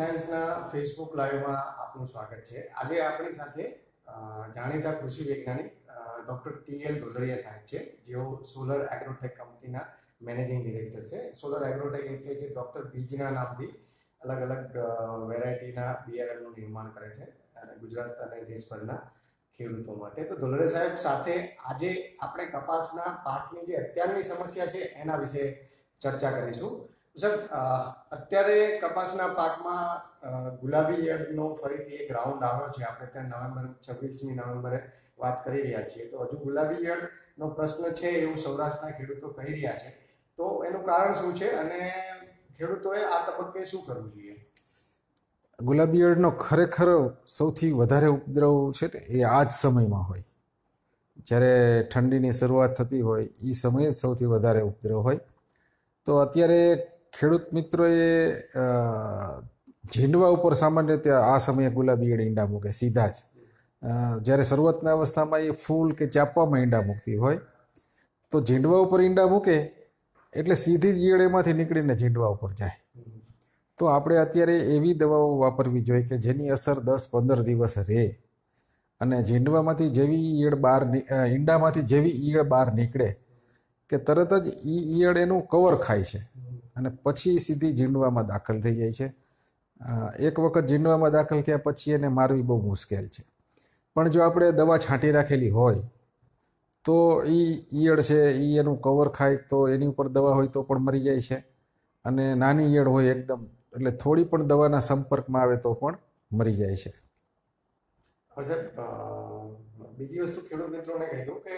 સાયન્સના ફેસબુક લાઈવમાં આપનું સ્વાગત છે આજે આપણી સાથે જાણીતા કૃષિ વૈજ્ઞાનિક ડૉક્ટર ટી એલ દોદરિયા સાહેબ છે જેઓ સોલર એગ્રોટેક કંપનીના મેનેજિંગ ડિરેક્ટર છે સોલર એગ્રોટેક એટલે જે ડૉક્ટર બીજના નામથી અલગ અલગ વેરાયટીના બિયારણનું નિર્માણ કરે છે અને ગુજરાત અને દેશભરના ખેડૂતો માટે તો ધોલરે સાહેબ સાથે આજે આપણે કપાસના પાકની જે અત્યારની સમસ્યા છે એના વિશે ચર્ચા કરીશું સાહેબ અત્યારે કપાસના પાકમાં ગુલાબી યડનો ફરીથી એક રાઉન્ડ આવ્યો છે આપણે ત્યાં નવેમ્બર છવ્વીસમી નવેમ્બરે વાત કરી રહ્યા છીએ તો હજુ ગુલાબી યડનો પ્રશ્ન છે એવું સૌરાષ્ટ્રના ખેડૂતો કહી રહ્યા છે તો એનું કારણ શું છે અને ખેડૂતોએ આ તબક્કે શું કરવું જોઈએ ગુલાબી યડનો ખરેખર સૌથી વધારે ઉપદ્રવ છે ને એ આ જ સમયમાં હોય જ્યારે ઠંડીની શરૂઆત થતી હોય એ સમયે જ સૌથી વધારે ઉપદ્રવ હોય તો અત્યારે ખેડૂત મિત્રોએ ઝીંડવા ઉપર સામાન્ય રીતે આ સમયે ગુલાબી ઈયળ ઈંડા મૂકે સીધા જ જ્યારે શરૂઆતના અવસ્થામાં એ ફૂલ કે ચાપવામાં ઈંડા મૂકતી હોય તો ઝીંડવા ઉપર ઈંડા મૂકે એટલે સીધી જ ઈયળ એમાંથી નીકળીને ઝીંડવા ઉપર જાય તો આપણે અત્યારે એવી દવાઓ વાપરવી જોઈએ કે જેની અસર દસ પંદર દિવસ રહે અને ઝીંડવામાંથી જેવી ઈયળ બહાર ઈંડામાંથી જેવી ઈયળ બહાર નીકળે કે તરત જ એ ઈયળ એનું કવર ખાય છે અને પછી સીધી જીંડવામાં દાખલ થઈ જાય છે એક વખત જીંડવામાં દાખલ થયા પછી એને મારવી બહુ મુશ્કેલ છે પણ જો આપણે દવા છાંટી રાખેલી હોય તો એ ઈયળ છે એ એનું કવર ખાય તો એની ઉપર દવા હોય તો પણ મરી જાય છે અને નાની ઈયળ હોય એકદમ એટલે થોડી પણ દવાના સંપર્કમાં આવે તો પણ મરી જાય છે બીજી વસ્તુ ખેડૂત મિત્રોને કહી દઉં કે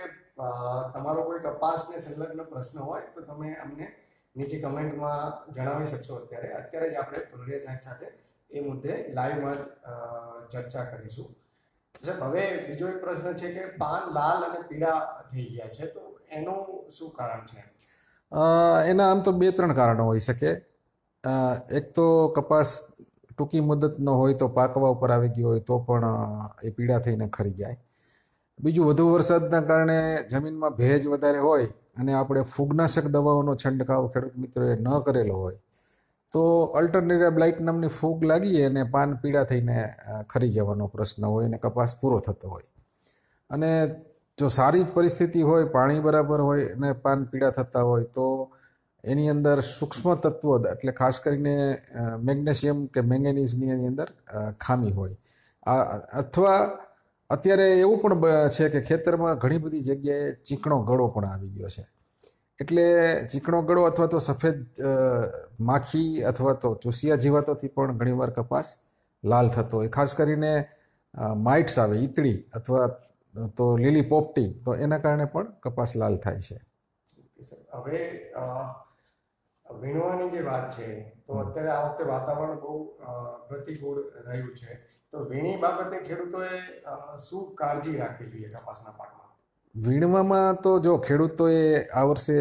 તમારો કોઈ કપાસને સંલગ્ન પ્રશ્ન હોય તો તમે અમને નીચે કમેન્ટમાં જણાવી શકશો અત્યારે અત્યારે જ આપણે પુનરિયા સાહેબ સાથે એ મુદ્દે લાઈવમાં ચર્ચા કરીશું સાહેબ હવે બીજો એક પ્રશ્ન છે કે પાન લાલ અને પીળા થઈ ગયા છે તો એનું શું કારણ છે એના આમ તો બે ત્રણ કારણો હોઈ શકે એક તો કપાસ ટૂંકી મુદતનો હોય તો પાકવા ઉપર આવી ગયો હોય તો પણ એ પીળા થઈને ખરી જાય બીજું વધુ વરસાદના કારણે જમીનમાં ભેજ વધારે હોય અને આપણે ફૂગનાશક દવાઓનો છંટકાવ ખેડૂત મિત્રોએ ન કરેલો હોય તો અલ્ટરનેટિવ બ્લાઇટ નામની ફૂગ લાગી અને પાન પીડા થઈને ખરી જવાનો પ્રશ્ન હોય અને કપાસ પૂરો થતો હોય અને જો સારી જ પરિસ્થિતિ હોય પાણી બરાબર હોય અને પાન પીડા થતા હોય તો એની અંદર સૂક્ષ્મ તત્વો એટલે ખાસ કરીને મેગ્નેશિયમ કે મેંગેનીઝની એની અંદર ખામી હોય અથવા અત્યારે એવું પણ છે કે ખેતરમાં ઘણી બધી જગ્યાએ ચીકણો ગળો પણ આવી ગયો છે એટલે ચીકણો ગળો અથવા તો સફેદ માખી અથવા તો ચૂસિયા જીવાતોથી પણ ઘણીવાર કપાસ લાલ થતો હોય ખાસ કરીને માઇટ્સ આવે ઈતળી અથવા તો લીલી પોપટી તો એના કારણે પણ કપાસ લાલ થાય છે હવે વીણવાની જે વાત છે તો અત્યારે આ વખતે વાતાવરણ બહુ પ્રતિકૂળ રહ્યું છે તો વીણી બાબતે ખેડૂતોએ શું કાળજી રાખવી જોઈએ કપાસના પાકમાં વીણવામાં તો જો ખેડૂતોએ આ વર્ષે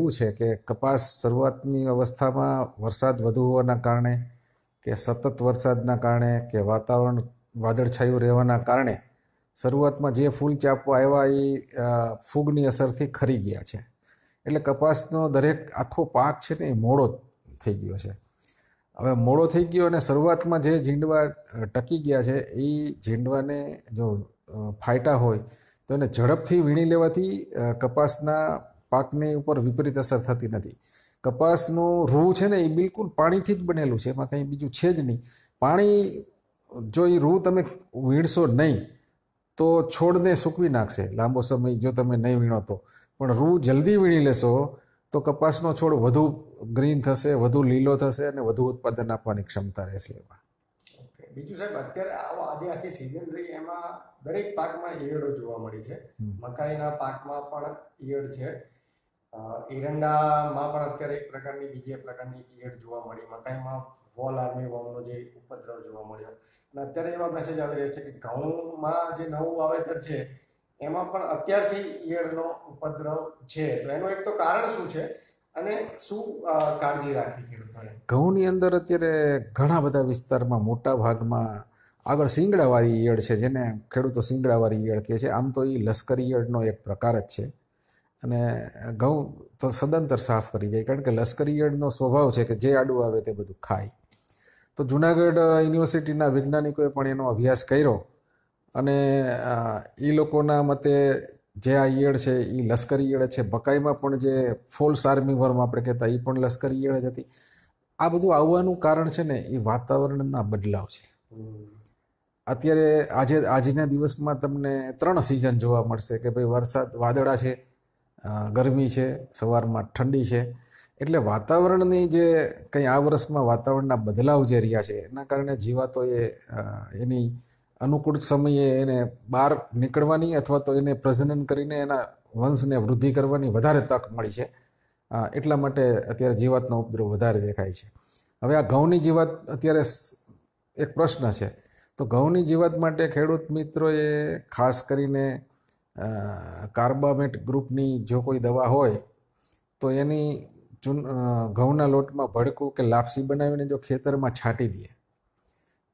એવું છે કે કપાસ શરૂઆતની અવસ્થામાં વરસાદ વધુ હોવાના કારણે કે સતત વરસાદના કારણે કે વાતાવરણ વાદળછાયું રહેવાના કારણે શરૂઆતમાં જે ફૂલ ચાપો આવ્યા એ ફૂગની અસરથી ખરી ગયા છે એટલે કપાસનો દરેક આખો પાક છે ને એ મોડો થઈ ગયો છે હવે મોડો થઈ ગયો અને શરૂઆતમાં જે ઝીંડવા ટકી ગયા છે એ ઝીંડવાને જો ફાયટા હોય તો એને ઝડપથી વીણી લેવાથી કપાસના પાકની ઉપર વિપરીત અસર થતી નથી કપાસનું રૂ છે ને એ બિલકુલ પાણીથી જ બનેલું છે એમાં કંઈ બીજું છે જ નહીં પાણી જો એ રૂ તમે વીણશો નહીં તો છોડને સૂકવી નાખશે લાંબો સમય જો તમે નહીં વીણો તો પણ રૂ જલ્દી વીણી લેશો તો કપાસનો છોડ વધુ ગ્રીન થશે વધુ લીલો થશે અને વધુ ઉત્પાદન આપવાની ક્ષમતા રહેશે એમાં બીજું સાહેબ અત્યારે આજે આખી સિઝન રહી એમાં દરેક પાકમાં ઈયળો જોવા મળી છે મકાઈના પાકમાં પણ ઈયળ છે ઈરંડામાં પણ અત્યારે એક પ્રકારની બીજી એક પ્રકારની ઈયળ જોવા મળી મકાઈમાં વોલ આર્મી વોમનો જે ઉપદ્રવ જોવા મળ્યો અને અત્યારે એવા મેસેજ આવી રહ્યા છે કે ઘઉંમાં જે નવું વાવેતર છે એમાં પણ અત્યારથી ઈયળનો ઉપદ્રવ છે તો એનું એક તો કારણ શું છે અને શું કાળજી રાખવી ઘઉંની અંદર અત્યારે ઘણા બધા વિસ્તારમાં મોટા ભાગમાં આગળ શિંગડાવાળી ઈયળ છે જેને ખેડૂતો સિંગડાવાળી ઈયળ કહે છે આમ તો એ લશ્કરી ઈયળનો એક પ્રકાર જ છે અને ઘઉં તો સદંતર સાફ કરી જાય કારણ કે લશ્કરી ઈયળનો સ્વભાવ છે કે જે આડું આવે તે બધું ખાય તો જુનાગઢ યુનિવર્સિટીના વૈજ્ઞાનિકોએ પણ એનો અભ્યાસ કર્યો અને એ લોકોના મતે જે આ ઈયળ છે એ લશ્કરી ઈયળ છે બકાઈમાં પણ જે ફોલ્સ આર્મી વર્મ આપણે કહેતા એ પણ લશ્કરી ઈયળ જ હતી આ બધું આવવાનું કારણ છે ને એ વાતાવરણના બદલાવ છે અત્યારે આજે આજના દિવસમાં તમને ત્રણ સિઝન જોવા મળશે કે ભાઈ વરસાદ વાદળા છે ગરમી છે સવારમાં ઠંડી છે એટલે વાતાવરણની જે કંઈ આ વર્ષમાં વાતાવરણના બદલાવ જે રહ્યા છે એના કારણે જીવાતોએ એની અનુકૂળ સમયે એને બહાર નીકળવાની અથવા તો એને પ્રજનન કરીને એના વંશને વૃદ્ધિ કરવાની વધારે તક મળી છે એટલા માટે અત્યારે જીવાતનો ઉપદ્રવ વધારે દેખાય છે હવે આ ઘઉંની જીવાત અત્યારે એક પ્રશ્ન છે તો ઘઉંની જીવાત માટે ખેડૂત મિત્રોએ ખાસ કરીને કાર્બામેટ ગ્રુપની જો કોઈ દવા હોય તો એની ચૂન ઘઉંના લોટમાં ભડકું કે લાપસી બનાવીને જો ખેતરમાં છાંટી દે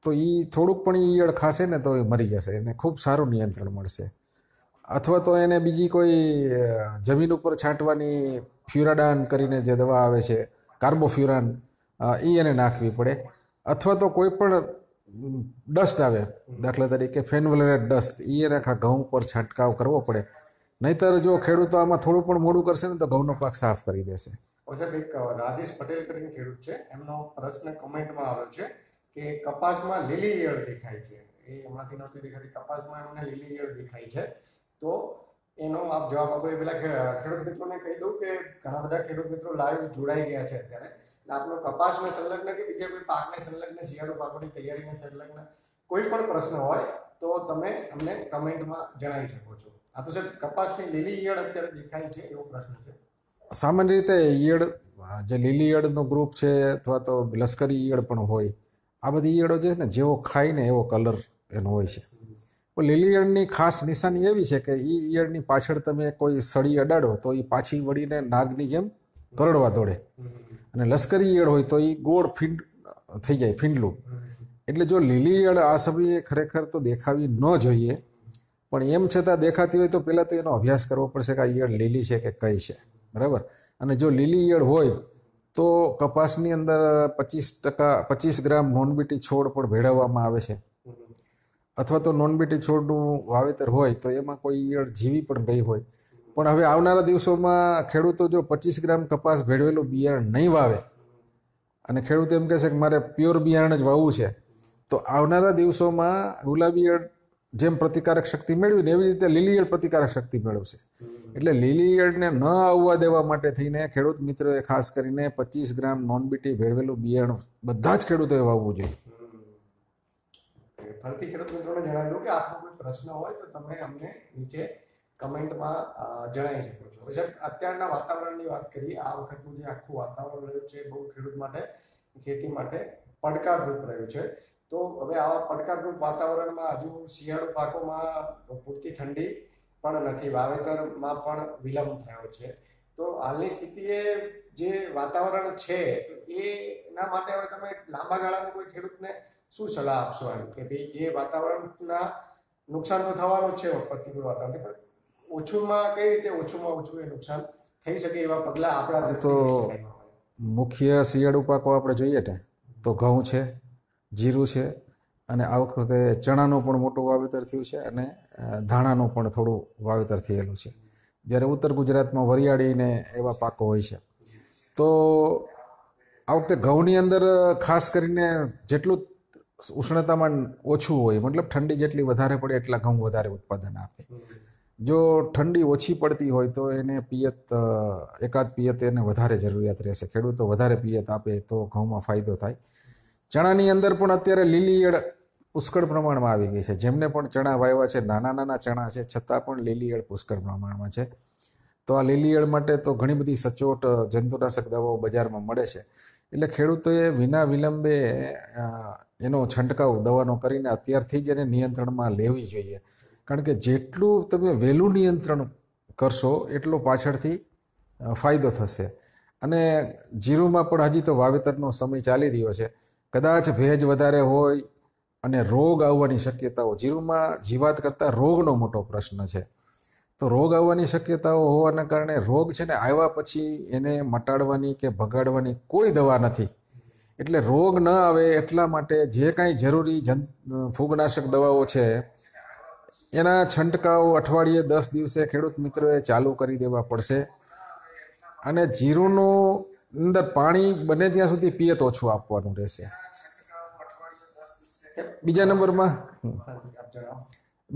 તો એ થોડુંક પણ ઈયળ ખાશે ને તો એ મરી જશે એને ખૂબ સારું નિયંત્રણ મળશે અથવા તો એને બીજી કોઈ જમીન ઉપર છાંટવાની ફ્યુરાડાન કરીને જે દવા આવે છે કાર્બોફ્યુરાન એ એને નાખવી પડે અથવા તો કોઈ પણ ડસ્ટ આવે દાખલા તરીકે ફેનવલરેટ ડસ્ટ એ એને આખા ઘઉં ઉપર છંટકાવ કરવો પડે નહીતર જો ખેડૂતો આમાં થોડું પણ મોડું કરશે ને તો ઘઉંનો પાક સાફ કરી દેશે સાહેબ એક રાજેશ પટેલ કરીને ખેડૂત છે એમનો પ્રશ્ન કમેન્ટમાં આવ્યો છે કે કપાસમાં લીલી ઈયળ દેખાય છે એ એમાંથી નહોતી દેખાતી કપાસમાં એમને લીલી ઈયળ દેખાય છે તો એનો આપ જવાબ આપો એ પેલા ખેડૂત મિત્રોને કહી દઉં કે ઘણા બધા ખેડૂત મિત્રો લાઈવ જોડાઈ ગયા છે અત્યારે આપનો કપાસને સંલગ્ન કે બીજા કોઈ પાકને સંલગ્ન શિયાળુ પાકોની તૈયારીને સંલગ્ન કોઈ પણ પ્રશ્ન હોય તો તમે અમને કમેન્ટમાં જણાવી શકો છો આ તો સાહેબ કપાસની લીલી ઈયળ અત્યારે દેખાય છે એવો પ્રશ્ન છે સામાન્ય રીતે ઈયળ જે લીલી ઈયળનો ગ્રુપ છે અથવા તો લશ્કરી ઈયળ પણ હોય આ બધી ઈયળો જે છે ને જેવો ખાય ને એવો કલર એનો હોય છે લીલી ઈયળની ખાસ નિશાની એવી છે કે એ ઈયળની પાછળ તમે કોઈ સળી અડાડો તો એ પાછી વળીને નાગની જેમ કરડવા દોડે અને લશ્કરી ઈયળ હોય તો એ ગોળ ફીંડ થઈ જાય ફીંડલું એટલે જો લીલી ઈયળ આ સમયે ખરેખર તો દેખાવી ન જોઈએ પણ એમ છતાં દેખાતી હોય તો પહેલાં તો એનો અભ્યાસ કરવો પડશે કે આ ઈયળ લીલી છે કે કઈ છે બરાબર અને જો લીલી ઈયળ હોય તો કપાસની અંદર પચીસ ટકા પચીસ ગ્રામ નોનબીટી છોડ પણ ભેળવવામાં આવે છે અથવા તો નોનબીટી છોડનું વાવેતર હોય તો એમાં કોઈ ઈયળ જીવી પણ ગઈ હોય પણ હવે આવનારા દિવસોમાં ખેડૂતો જો પચીસ ગ્રામ કપાસ ભેળવેલું બિયારણ નહીં વાવે અને ખેડૂત એમ કહેશે કે મારે પ્યોર બિયારણ જ વાવવું છે તો આવનારા દિવસોમાં ગુલાબી જેમ પ્રતિકારક શક્તિ મેળવીને એવી રીતે લીલી પ્રતિકારક શક્તિ મેળવશે એટલે લીલી ન આવવા દેવા માટે થઈને ખેડૂત મિત્રોએ ખાસ કરીને પચીસ ગ્રામ નોનબીટી ભેળવેલું બિયારણ બધા જ ખેડૂતોએ વાવવું જોઈએ ફરીથી ખેડૂત મિત્રોને જણાવી દઉં કે આપનો કોઈ પ્રશ્ન હોય તો તમે અમને નીચે કમેન્ટમાં જણાવી શકો છો પછી અત્યારના વાતાવરણની વાત કરી આ વખતનું જે આખું વાતાવરણ રહ્યું છે બહુ ખેડૂત માટે ખેતી માટે પડકારરૂપ રહ્યું છે તો હવે આવા પડકારરૂપ વાતાવરણમાં હજુ શિયાળુ પાકોમાં પૂરતી ઠંડી પણ નથી વાવેતરમાં પણ વિલંબ થયો છે તો હાલની સ્થિતિએ જે વાતાવરણ છે એના માટે હવે તમે લાંબા ગાળાની કોઈ ખેડૂતને શું સલાહ આપશો એમ કે ભાઈ જે વાતાવરણના નુકસાન તો થવાનું છે પ્રતિકૂળ વાતાવરણ પણ ઓછુંમાં કઈ રીતે ઓછુંમાં ઓછું એ નુકસાન થઈ શકે એવા પગલાં આપણા તો મુખ્ય શિયાળુ પાકો આપણે જોઈએ ને તો ઘઉં છે જીરું છે અને આ વખતે ચણાનું પણ મોટું વાવેતર થયું છે અને ધાણાનું પણ થોડું વાવેતર થયેલું છે જ્યારે ઉત્તર ગુજરાતમાં વરિયાળીને એવા પાકો હોય છે તો આ વખતે ઘઉંની અંદર ખાસ કરીને જેટલું ઉષ્ણતામાં ઓછું હોય મતલબ ઠંડી જેટલી વધારે પડે એટલા ઘઉં વધારે ઉત્પાદન આપે જો ઠંડી ઓછી પડતી હોય તો એને પિયત એકાદ પિયત એને વધારે જરૂરિયાત રહેશે ખેડૂતો વધારે પિયત આપે તો ઘઉંમાં ફાયદો થાય ચણાની અંદર પણ અત્યારે લીલીયળ પુષ્કળ પ્રમાણમાં આવી ગઈ છે જેમને પણ ચણા વાવ્યા છે નાના નાના ચણા છે છતાં પણ લીલીયળ પુષ્કળ પ્રમાણમાં છે તો આ લીલીયળ માટે તો ઘણી બધી સચોટ જંતુનાશક દવાઓ બજારમાં મળે છે એટલે ખેડૂતોએ વિના વિલંબે એનો છંટકાવ દવાનો કરીને અત્યારથી જ એને નિયંત્રણમાં લેવી જોઈએ કારણ કે જેટલું તમે વહેલું નિયંત્રણ કરશો એટલો પાછળથી ફાયદો થશે અને જીરુમાં પણ હજી તો વાવેતરનો સમય ચાલી રહ્યો છે કદાચ ભેજ વધારે હોય અને રોગ આવવાની શક્યતાઓ જીરુમાં જીવાત કરતાં રોગનો મોટો પ્રશ્ન છે તો રોગ આવવાની શક્યતાઓ હોવાના કારણે રોગ છે ને આવ્યા પછી એને મટાડવાની કે ભગાડવાની કોઈ દવા નથી એટલે રોગ ન આવે એટલા માટે જે કાંઈ જરૂરી જન ફૂગનાશક દવાઓ છે એના છંટકાવ અઠવાડિયે દસ દિવસે ખેડૂત મિત્રોએ ચાલુ કરી દેવા પડશે અને જીરુંનું અંદર પાણી બને ત્યાં સુધી પીએ તો ઓછું આપવાનું રહેશે બીજા નંબરમાં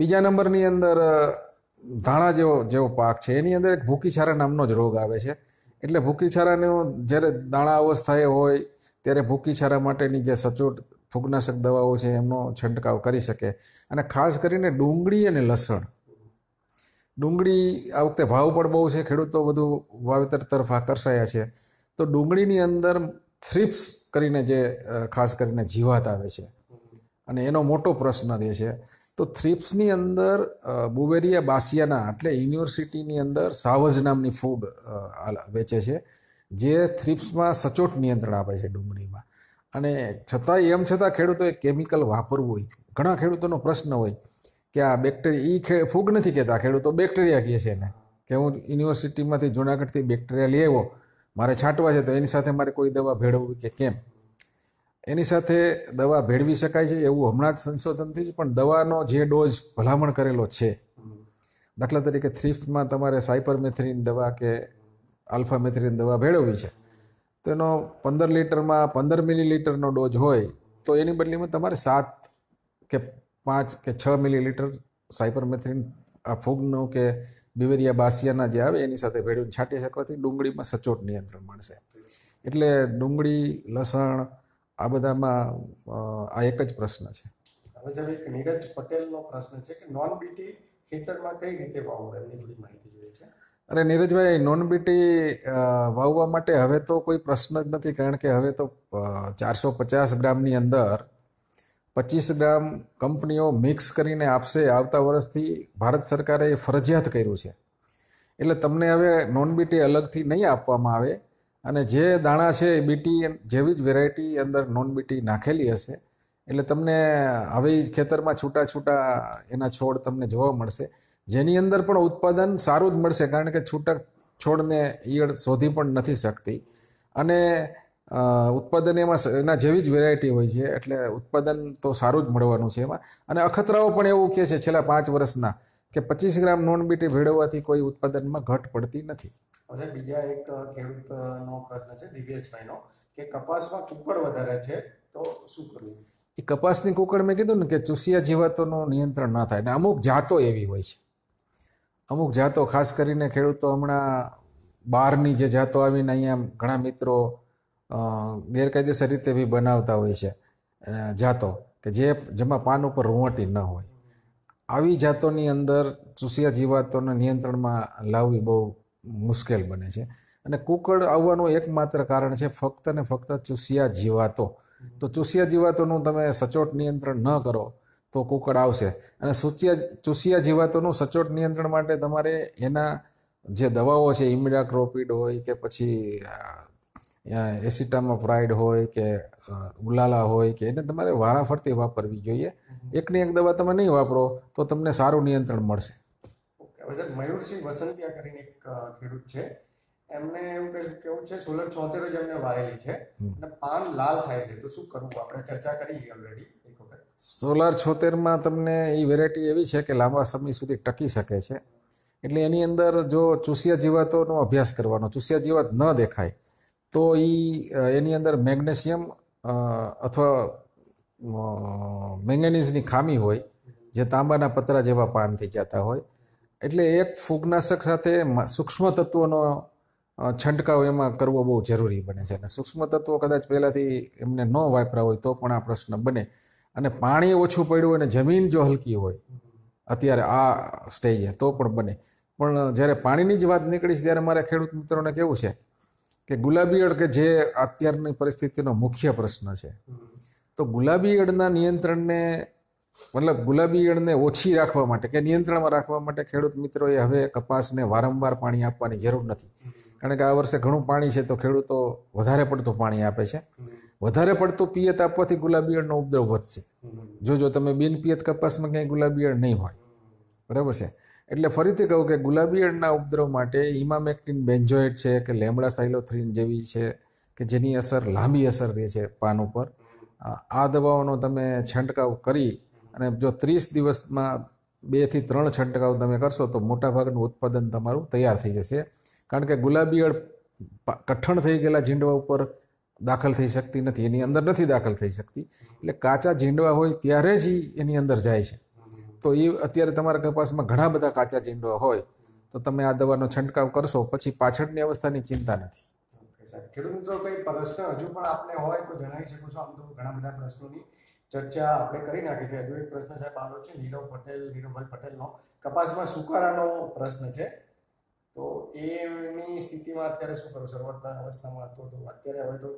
બીજા નંબરની અંદર ધાણા જેવો જેવો પાક છે એની અંદર એક ભૂકીછારા નામનો જ રોગ આવે છે એટલે ભૂકીછારાનો જ્યારે દાણા અવસ્થાએ હોય ત્યારે ભૂકીછારા માટેની જે સચોટ ફૂગનાશક દવાઓ છે એમનો છંટકાવ કરી શકે અને ખાસ કરીને ડુંગળી અને લસણ ડુંગળી આ વખતે ભાવ પણ બહુ છે ખેડૂતો બધું વાવેતર તરફ આકર્ષાયા છે તો ડુંગળીની અંદર થ્રિપ્સ કરીને જે ખાસ કરીને જીવાત આવે છે અને એનો મોટો પ્રશ્ન રહે છે તો થ્રિપ્સની અંદર બુવેરિયા બાસિયાના એટલે યુનિવર્સિટીની અંદર સાવજ નામની ફૂડ વેચે છે જે થ્રિપ્સમાં સચોટ નિયંત્રણ આપે છે ડુંગળીમાં અને છતાં એમ છતાં ખેડૂતોએ કેમિકલ વાપરવું હોય ઘણા ખેડૂતોનો પ્રશ્ન હોય કે આ બેક્ટેરિયા એ ફૂગ નથી કહેતા ખેડૂતો બેક્ટેરિયા કહે છે એને કે હું યુનિવર્સિટીમાંથી જુનાગઢથી બેક્ટેરિયા લઈ આવ્યો મારે છાંટવા છે તો એની સાથે મારે કોઈ દવા ભેળવવી કે કેમ એની સાથે દવા ભેળવી શકાય છે એવું હમણાં જ સંશોધન થયું છે પણ દવાનો જે ડોઝ ભલામણ કરેલો છે દાખલા તરીકે થ્રીફમાં તમારે સાયપરમેથ્રિન દવા કે આલ્ફામેથ્રિન દવા ભેળવવી છે તો એનો પંદર લીટરમાં પંદર મિલી મિલીલીટરનો ડોઝ હોય તો એની બદલીમાં તમારે સાત કે પાંચ કે છ મિલી મિલીલીટર સાયપરમેથ્રિન આ ફૂગનું કે બિવેરિયા બાસિયાના જે આવે એની સાથે ભેળવીને છાંટી શકવાથી ડુંગળીમાં સચોટ નિયંત્રણ મળશે એટલે ડુંગળી લસણ આ બધામાં આ એક જ પ્રશ્ન છે નીરજ પટેલનો પ્રશ્ન છે કે નોન બીટી ખેતરમાં કઈ રીતે વાવવું માહિતી જોઈએ છે અરે નીરજભાઈ નોન બીટી વાવવા માટે હવે તો કોઈ પ્રશ્ન જ નથી કારણ કે હવે તો ચારસો પચાસ ગ્રામની અંદર પચીસ ગ્રામ કંપનીઓ મિક્સ કરીને આપશે આવતા વર્ષથી ભારત સરકારે ફરજિયાત કર્યું છે એટલે તમને હવે નોન બીટી અલગથી નહીં આપવામાં આવે અને જે દાણા છે એ બીટી જેવી જ વેરાયટી અંદર નોન બીટી નાખેલી હશે એટલે તમને હવે ખેતરમાં છૂટા છૂટા એના છોડ તમને જોવા મળશે જેની અંદર પણ ઉત્પાદન સારું જ મળશે કારણ કે છૂટક છોડને ઈયળ શોધી પણ નથી શકતી અને ઉત્પાદન એમાં એના જેવી જ વેરાયટી હોય છે એટલે ઉત્પાદન તો સારું જ મળવાનું છે એમાં અને અખતરાઓ પણ એવું કહે છે છેલ્લા પાંચ વર્ષના કે પચીસ ગ્રામ નોન બીટી ભેળવવાથી કોઈ ઉત્પાદનમાં ઘટ પડતી નથી હવે બીજા એક ખેડૂતનો પ્રશ્ન છે દિવ્યેશભાઈનો કે કપાસમાં કુકડ વધારે છે તો શું કરવું એ કપાસની કુકડ મેં કીધું ને કે ચૂસિયા જીવાતોનું નિયંત્રણ ના થાય અને અમુક જાતો એવી હોય છે અમુક જાતો ખાસ કરીને ખેડૂતો હમણાં બહારની જે જાતો આવીને અહીંયા ઘણા મિત્રો ગેરકાયદેસર રીતે બી બનાવતા હોય છે જાતો કે જે જેમાં પાન ઉપર રૂંવટી ન હોય આવી જાતોની અંદર ચૂસિયા જીવાતોને નિયંત્રણમાં લાવવી બહુ મુશ્કેલ બને છે અને કુકડ આવવાનું એકમાત્ર કારણ છે ફક્ત ને ફક્ત ચૂસિયા જીવાતો તો ચૂસિયા જીવાતોનું તમે સચોટ નિયંત્રણ ન કરો તો કુકડ આવશે અને સૂચિયા ચૂસિયા જીવાતોનું સચોટ નિયંત્રણ માટે તમારે એના જે દવાઓ છે ઇમિડાક્રોપિડ હોય કે પછી એસિટામાં પ્રાઇડ હોય કે ઉલાલા હોય કે એને તમારે વારાફરતી વાપરવી જોઈએ એકની એક દવા તમે નહીં વાપરો તો તમને સારું નિયંત્રણ મળશે મયુરસિંહ વસંતિયા કરીને એક ખેડૂત છે એમને એવું કેવું છે સોલર છોતેર જ એમને વાયેલી છે અને પાન લાલ થાય છે તો શું કરવું આપણે ચર્ચા કરી ઓલરેડી એક વખત સોલર છોતેરમાં તમને એ વેરાયટી એવી છે કે લાંબા સમય સુધી ટકી શકે છે એટલે એની અંદર જો ચૂસિયા જીવાતોનો અભ્યાસ કરવાનો ચૂસિયા જીવાત ન દેખાય તો એ એની અંદર મેગ્નેશિયમ અથવા મેંગેનીઝની ખામી હોય જે તાંબાના પતરા જેવા પાનથી જતા હોય એટલે એક ફૂગનાશક સાથે સૂક્ષ્મ તત્વોનો છંટકાવ એમાં કરવો બહુ જરૂરી બને છે અને સૂક્ષ્મ તત્વો કદાચ પહેલાંથી એમને ન વાપરા હોય તો પણ આ પ્રશ્ન બને અને પાણી ઓછું પડ્યું અને જમીન જો હલકી હોય અત્યારે આ સ્ટેજે તો પણ બને પણ જ્યારે પાણીની જ વાત નીકળી છે ત્યારે મારા ખેડૂત મિત્રોને કેવું છે કે ગુલાબી અડ કે જે અત્યારની પરિસ્થિતિનો મુખ્ય પ્રશ્ન છે તો ગુલાબી નિયંત્રણને મતલબ ગુલાબીયળને ઓછી રાખવા માટે કે નિયંત્રણમાં રાખવા માટે ખેડૂત મિત્રોએ હવે કપાસને વારંવાર પાણી આપવાની જરૂર નથી કારણ કે આ વર્ષે ઘણું પાણી છે તો ખેડૂતો વધારે પડતું પાણી આપે છે વધારે પડતું પિયત આપવાથી ગુલાબી ઉપદ્રવ વધશે જોજો તમે બિનપિયત કપાસમાં ક્યાંય ગુલાબી ઈયળ નહીં હોય બરાબર છે એટલે ફરીથી કહું કે ગુલાબી અળના ઉપદ્રવ માટે ઇમામેક્ટિન બેન્જોએટ છે કે લેમડા સાયલોથ્રીન જેવી છે કે જેની અસર લાંબી અસર રહે છે પાન ઉપર આ દવાઓનો તમે છંટકાવ કરી અને જો ત્રીસ દિવસમાં બેથી ત્રણ છંટકાવ તમે કરશો તો મોટાભાગનું ઉત્પાદન તમારું તૈયાર થઈ જશે કારણ કે ગુલાબી અળ કઠણ થઈ ગયેલા ઝીંડવા ઉપર દાખલ થઈ શકતી નથી એની અંદર નથી દાખલ થઈ શકતી એટલે કાચા ઝીંડવા હોય ત્યારે જ એની અંદર જાય છે તો એ અત્યારે તમારા કપાસમાં ઘણા બધા કાચા ચીંડો હોય તો તમે આ દવાનો છંટકાવ કરશો પછી પાછળની અવસ્થાની ચિંતા નથી ખેડૂત મિત્રો કોઈ પ્રશ્ન હજુ પણ આપને હોય તો જણાવી શકો છો આમ તો ઘણા બધા પ્રશ્નોની ચર્ચા આપણે કરી નાખી છે હજુ એક પ્રશ્ન સાહેબ આવ્યો છે નીરવ પટેલ નીરવભાઈ પટેલનો કપાસમાં સુકારાનો પ્રશ્ન છે તો એની સ્થિતિમાં અત્યારે શું કરવું શરૂઆતના અવસ્થામાં હતો તો અત્યારે હવે તો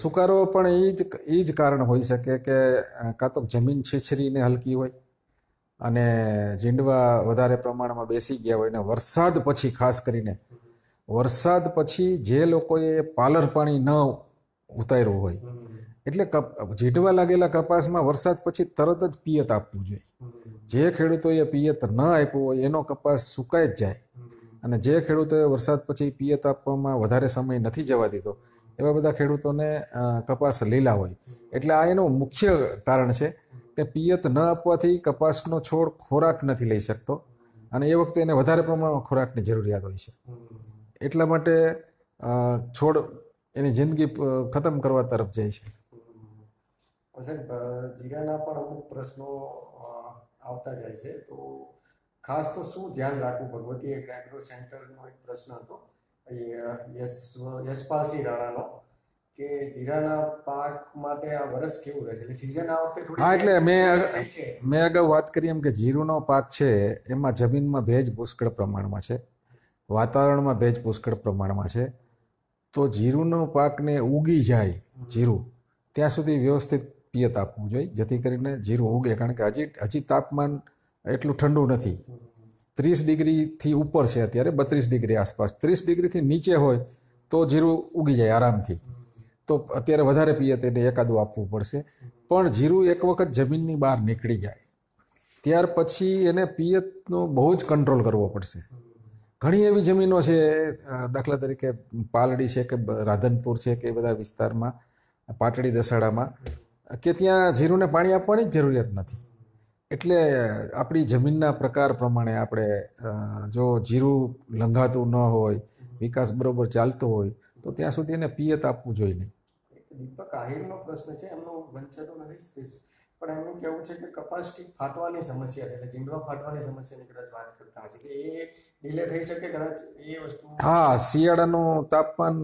સુકારો પણ એ જ એ જ કારણ હોઈ શકે કે કાં તો જમીન છીછરીને હલકી હોય અને જીંડવા વધારે પ્રમાણમાં બેસી ગયા હોય ને વરસાદ પછી ખાસ કરીને વરસાદ પછી જે લોકોએ પાલર પાણી ન ઉતાર્યું હોય એટલે કપ જીંડવા લાગેલા કપાસમાં વરસાદ પછી તરત જ પિયત આપવું જોઈએ જે ખેડૂતોએ પિયત ન આપ્યું હોય એનો કપાસ સુકાઈ જ જાય અને જે ખેડૂતોએ વરસાદ પછી પિયત આપવામાં વધારે સમય નથી જવા દીધો એવા બધા ખેડૂતોને કપાસ લીલા હોય એટલે આ એનું મુખ્ય કારણ છે કે પિયત ન આપવાથી કપાસનો છોડ ખોરાક નથી લઈ શકતો અને એ વખતે એને વધારે પ્રમાણમાં ખોરાકની જરૂરિયાત હોય છે એટલા માટે છોડ એની જિંદગી ખતમ કરવા તરફ જાય છે સાહેબ જીરાના પણ અમુક પ્રશ્નો આવતા જાય છે તો ખાસ તો શું ધ્યાન રાખવું ભગવતી એગ્રો સેન્ટરનો એક પ્રશ્ન હતો યશપાલસિંહ રાણાનો કે જીરાના પાક માટે આ વરસ કેવું રહેશે એટલે સીઝન આ વખતે હા એટલે મેં મેં અગાઉ વાત કરી એમ કે જીરુનો પાક છે એમાં જમીનમાં ભેજ પુષ્કળ પ્રમાણમાં છે વાતાવરણમાં ભેજ પુષ્કળ પ્રમાણમાં છે તો જીરુનો પાકને ઉગી જાય જીરું ત્યાં સુધી વ્યવસ્થિત પિયત આપવું જોઈએ જેથી કરીને જીરું ઉગે કારણ કે હજી હજી તાપમાન એટલું ઠંડુ નથી ત્રીસ ડિગ્રીથી ઉપર છે અત્યારે બત્રીસ ડિગ્રી આસપાસ ત્રીસ ડિગ્રીથી નીચે હોય તો જીરું ઉગી જાય આરામથી તો અત્યારે વધારે પીએ તેને એકાદું આપવું પડશે પણ જીરું એક વખત જમીનની બહાર નીકળી જાય ત્યાર પછી એને પિયતનો બહુ જ કંટ્રોલ કરવો પડશે ઘણી એવી જમીનો છે દાખલા તરીકે પાલડી છે કે રાધનપુર છે કે બધા વિસ્તારમાં પાટડી દસાડામાં કે ત્યાં જીરુંને પાણી આપવાની જ જરૂરિયાત નથી એટલે આપણી જમીનના પ્રકાર પ્રમાણે આપણે જો જીરું લંઘાતું ન હોય વિકાસ બરોબર ચાલતો હોય તો ત્યાં સુધી એને પિયત આપવું જોઈએ નહીં દીપક આહિરનો પ્રશ્ન છે એમનો વંચાતો નથી સ્પેસ પણ એમનું કહેવું છે કે કપાસ ટીક ફાટવાની સમસ્યા એટલે જીંડવા ફાટવાની સમસ્યાની કદાચ વાત કરતા હશે કે એ ડીલે થઈ શકે કદાચ એ વસ્તુ હા શિયાળાનું તાપમાન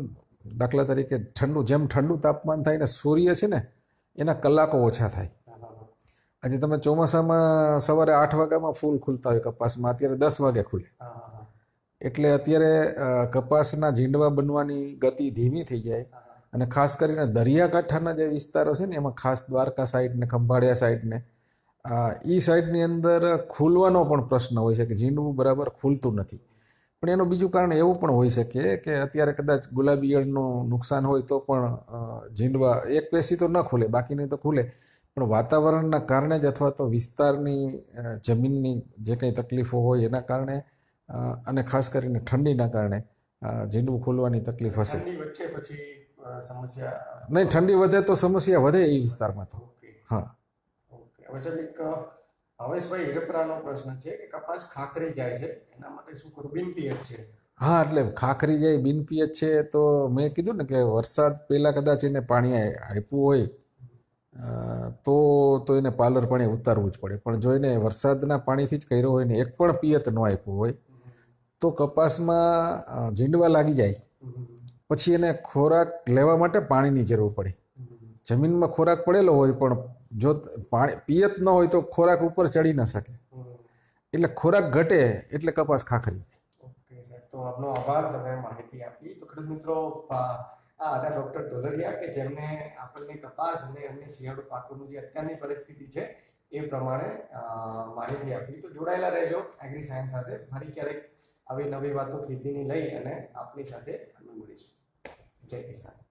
દાખલા તરીકે ઠંડુ જેમ ઠંડુ તાપમાન થાય ને સૂર્ય છે ને એના કલાકો ઓછા થાય આજે તમે ચોમાસામાં સવારે આઠ વાગ્યામાં ફૂલ ખુલતા હોય કપાસમાં અત્યારે દસ વાગે ખુલે એટલે અત્યારે કપાસના ઝીંડવા બનવાની ગતિ ધીમી થઈ જાય અને ખાસ કરીને દરિયાકાંઠાના જે વિસ્તારો છે ને એમાં ખાસ દ્વારકા સાઈડને ખંભાળિયા સાઈડને એ સાઈડની અંદર ખુલવાનો પણ પ્રશ્ન હોય છે કે ઝીંડવું બરાબર ખુલતું નથી પણ એનું બીજું કારણ એવું પણ હોઈ શકે કે અત્યારે કદાચ ગુલાબીયળનું નુકસાન હોય તો પણ ઝીંડવા એક પેશી તો ન ખુલે બાકીની તો ખુલે પણ વાતાવરણના કારણે જ અથવા તો વિસ્તારની જમીનની જે કંઈ તકલીફો હોય એના કારણે અને ખાસ કરીને ઠંડીના કારણે ઝીંડું ખોલવાની તકલીફ હશે સમસ્યા નહીં ઠંડી વધે તો સમસ્યા વધે એ વિસ્તારમાં તો હા ખાખરી જાય છે હા એટલે ખાખરી જાય બિનપિયત છે તો મેં કીધું ને કે વરસાદ પહેલાં કદાચ એને પાણી આપ્યું હોય તો તો એને પાર્લર પાણી ઉતારવું જ પડે પણ જો એને વરસાદના પાણીથી જ કર્યો હોય ને એક પણ પિયત ન આપ્યું હોય તો કપાસમાં ઝીંડવા લાગી જાય પછી એને ખોરાક લેવા માટે પાણીની જરૂર પડે જમીનમાં ખોરાક પડેલો હોય પણ જો પાણી પિયત ન હોય તો ખોરાક ઉપર ચડી ન શકે એટલે ખોરાક ઘટે એટલે કપાસ ખાખરી તો આપનો આભાર તમે માહિતી આપી તો ખેડૂત મિત્રો આ હતા ડૉક્ટર તોલરિયા કે જેમને આપણને કપાસ અને અન્ય શિયાળુ પાકોનું જે અત્યારની પરિસ્થિતિ છે એ પ્રમાણે માહિતી આપી તો જોડાયેલા રહેજો એગ્રી સાયન્સ સાથે ફરી ક્યારેક આવી નવી વાતો ખેતીની લઈ અને આપની સાથે અમે મળીશું જય કિસાન